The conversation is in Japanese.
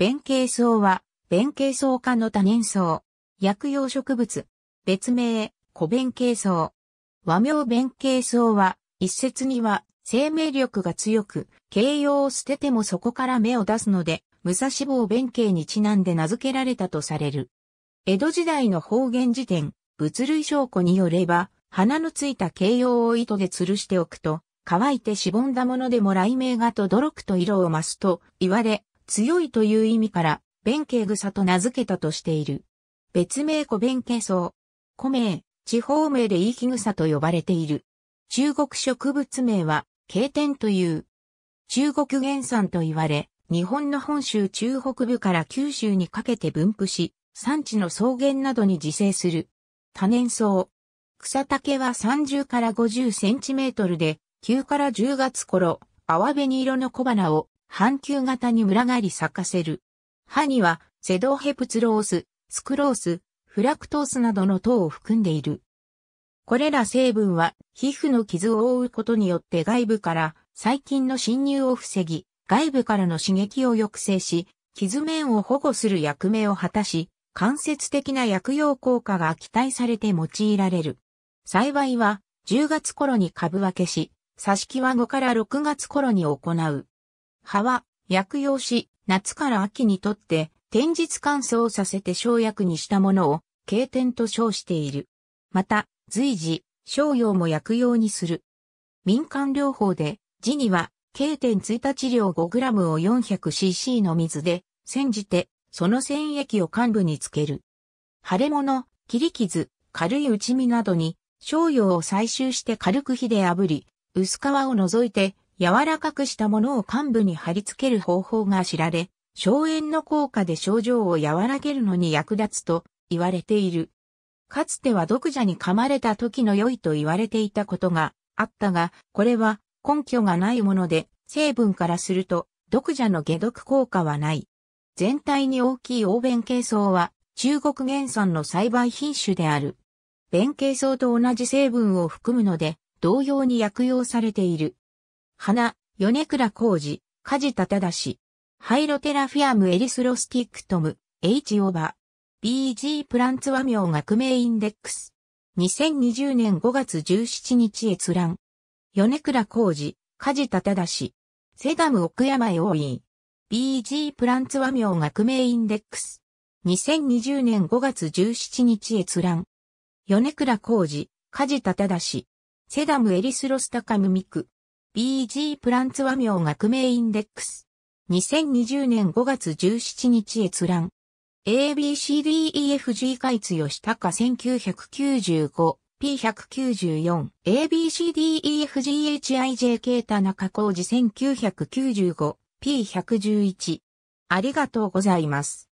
弁慶草は、弁慶草科の多年草。薬用植物。別名、古弁慶草。和名弁慶草は、一説には、生命力が強く、形容を捨ててもそこから芽を出すので、武蔵坊弁慶にちなんで名付けられたとされる。江戸時代の方言辞典、物類証拠によれば、花のついた形容を糸で吊るしておくと、乾いてしぼんだものでも雷鳴がとどろくと色を増すと言われ、強いという意味から、弁慶草と名付けたとしている。別名古弁慶草。古名、地方名でイキ草と呼ばれている。中国植物名は、慶天という。中国原産と言われ、日本の本州中北部から九州にかけて分布し、産地の草原などに自生する。多年草。草丈は30から50センチメートルで、9から10月頃、淡紅色の小花を半球型に群がり咲かせる。歯には、セドヘプツロース、スクロース、フラクトースなどの糖を含んでいる。これら成分は、皮膚の傷を覆うことによって外部から細菌の侵入を防ぎ、外部からの刺激を抑制し、傷面を保護する役目を果たし、間接的な薬用効果が期待されて用いられる。栽培は10月頃に株分けし、挿し木は5から6月頃に行う。葉は薬用し、夏から秋にとって天日乾燥させて生薬にしたものを経典と称している。また、随時、生用も薬用にする。民間療法で、字には、経典1日量 5g を 400cc の水で、煎じて、その染液を患部につける。腫れ物、切り傷、軽い打ち身などに、生用を採集して軽く火で炙り、薄皮を除いて、柔らかくしたものを患部に貼り付ける方法が知られ、消炎の効果で症状を和らげるのに役立つと言われている。かつては毒蛇に噛まれた時の良いと言われていたことがあったが、これは根拠がないもので、成分からすると毒蛇の解毒効果はない。全体に大きい欧弁形層は中国原産の栽培品種である。弁形層と同じ成分を含むので、同様に薬用されている。花、米倉浩二、梶田忠。ハイロテラフィアムエリスロスティックトム、H オーバー。BG プランツ和名学名インデックス。2020年5月17日閲覧。米倉浩二、梶田忠。セダム奥山へ多い。BG プランツ和名学名インデックス。2020年5月17日閲覧。米倉浩二、梶田忠。セダムエリスロスタカムミク。BG プランツ和名学名インデックス。2020年5月17日閲覧。ABCDEFG 開津吉高 1995P194。ABCDEFGHIJK 田中工事 1995P111。ありがとうございます。